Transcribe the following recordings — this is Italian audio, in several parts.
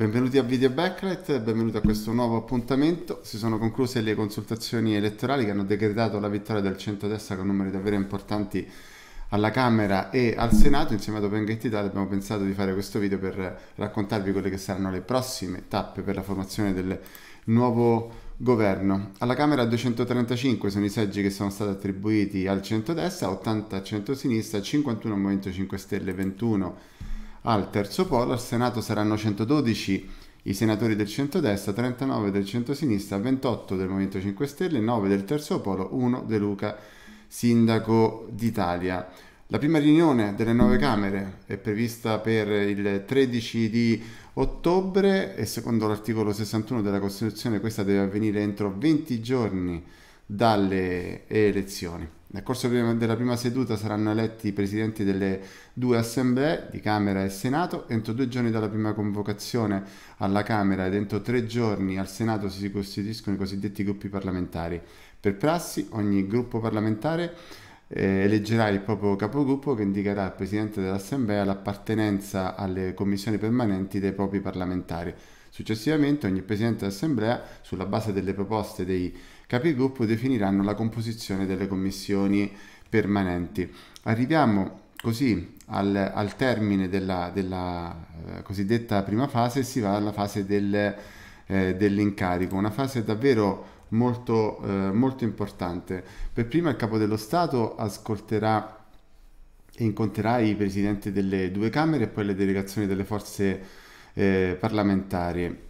Benvenuti a Video Backlight, benvenuti a questo nuovo appuntamento. Si sono concluse le consultazioni elettorali che hanno decretato la vittoria del centrodestra con numeri davvero importanti alla Camera e al Senato. Insieme ad Open Gate Italia abbiamo pensato di fare questo video per raccontarvi quelle che saranno le prossime tappe per la formazione del nuovo governo. Alla Camera 235 sono i seggi che sono stati attribuiti al centrodestra, 80 al centrosinistra, 51 al Movimento 5 Stelle, 21 al terzo polo al Senato saranno 112 i senatori del centrodestra, 39 del centrosinistra, 28 del Movimento 5 Stelle, 9 del terzo polo, 1 De Luca, sindaco d'Italia. La prima riunione delle nuove Camere è prevista per il 13 di ottobre e secondo l'articolo 61 della Costituzione questa deve avvenire entro 20 giorni dalle elezioni. Nel corso della prima seduta saranno eletti i presidenti delle due assemblee di Camera e Senato. Entro due giorni dalla prima convocazione alla Camera ed entro tre giorni al Senato si costituiscono i cosiddetti gruppi parlamentari. Per prassi, ogni gruppo parlamentare eh, eleggerà il proprio capogruppo che indicherà al presidente dell'assemblea l'appartenenza alle commissioni permanenti dei propri parlamentari. Successivamente ogni Presidente d'Assemblea, sulla base delle proposte dei capigruppo, definiranno la composizione delle commissioni permanenti. Arriviamo così al, al termine della, della eh, cosiddetta prima fase e si va alla fase del, eh, dell'incarico, una fase davvero molto, eh, molto importante. Per prima il Capo dello Stato ascolterà e incontrerà i presidenti delle due Camere e poi le delegazioni delle forze eh, parlamentari.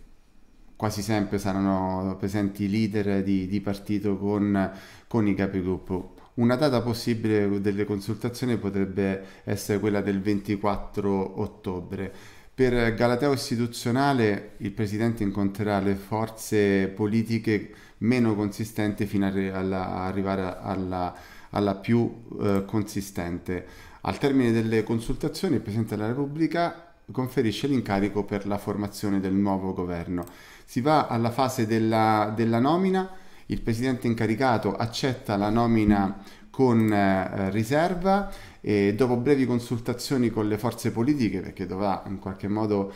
Quasi sempre saranno presenti i leader di, di partito con, con i capigruppo. Una data possibile delle consultazioni potrebbe essere quella del 24 ottobre. Per Galateo istituzionale il Presidente incontrerà le forze politiche meno consistenti fino ad arrivare alla, alla più eh, consistente. Al termine delle consultazioni il Presidente della Repubblica conferisce l'incarico per la formazione del nuovo governo. Si va alla fase della, della nomina, il presidente incaricato accetta la nomina con eh, riserva e dopo brevi consultazioni con le forze politiche, perché dovrà in qualche modo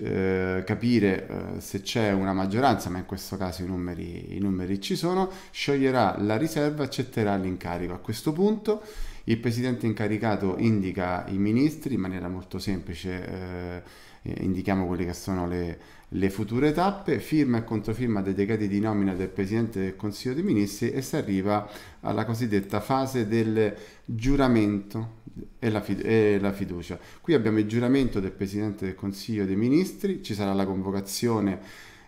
eh, capire eh, se c'è una maggioranza, ma in questo caso i numeri, i numeri ci sono, scioglierà la riserva, e accetterà l'incarico. A questo punto il presidente incaricato indica i ministri in maniera molto semplice, eh, eh, indichiamo quelle che sono le, le future tappe, firma e controfirma dei decreti di nomina del Presidente del Consiglio dei Ministri e si arriva alla cosiddetta fase del giuramento e la, e la, fiducia. Qui abbiamo il giuramento del Presidente del Consiglio dei Ministri, ci sarà la convocazione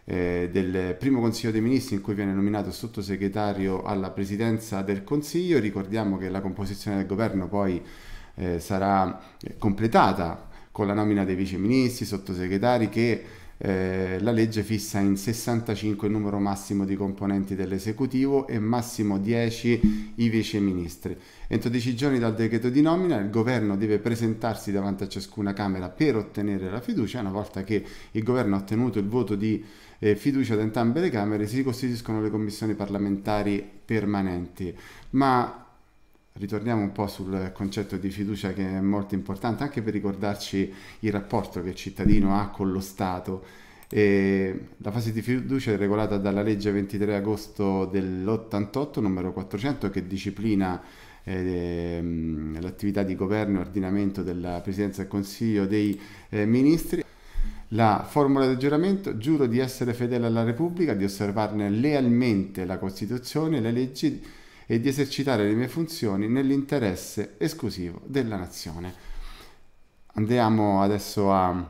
eh, del primo Consiglio dei Ministri in cui viene nominato sottosegretario alla presidenza del Consiglio. Ricordiamo che la composizione del governo poi eh, sarà eh, completata con la nomina dei viceministri, sottosegretari che eh, la legge fissa in 65 il numero massimo di componenti dell'esecutivo e massimo 10 i viceministri. Entro 10 giorni dal decreto di nomina il governo deve presentarsi davanti a ciascuna Camera per ottenere la fiducia. Una volta che il governo ha ottenuto il voto di eh, fiducia da entrambe le Camere si costituiscono le commissioni parlamentari permanenti. Ma ritorniamo un po' sul concetto di fiducia che è molto importante anche per ricordarci il rapporto che il cittadino ha con lo Stato. E la fase di fiducia è regolata dalla legge 23 agosto dell'88 numero 400 che disciplina eh, l'attività di governo e ordinamento della Presidenza del Consiglio dei eh, Ministri. La formula del giuramento, giuro di essere fedele alla Repubblica, di osservarne lealmente la Costituzione e le leggi e di esercitare le mie funzioni nell'interesse esclusivo della nazione. Andiamo adesso a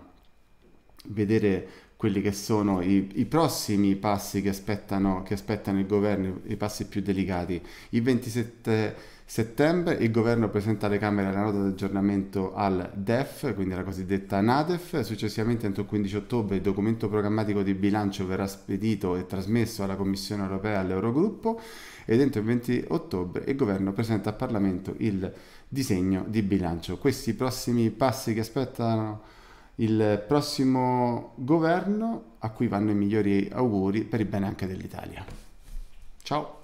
vedere quelli che sono i, i prossimi passi che aspettano, che aspettano il governo, i passi più delicati. I 27 settembre il governo presenta alle Camere la nota di aggiornamento al DEF, quindi la cosiddetta NADEF, successivamente entro il 15 ottobre il documento programmatico di bilancio verrà spedito e trasmesso alla Commissione europea e all'Eurogruppo ed entro il 20 ottobre il governo presenta al Parlamento il disegno di bilancio. Questi prossimi passi che aspettano il prossimo governo a cui vanno i migliori auguri per il bene anche dell'Italia. Ciao!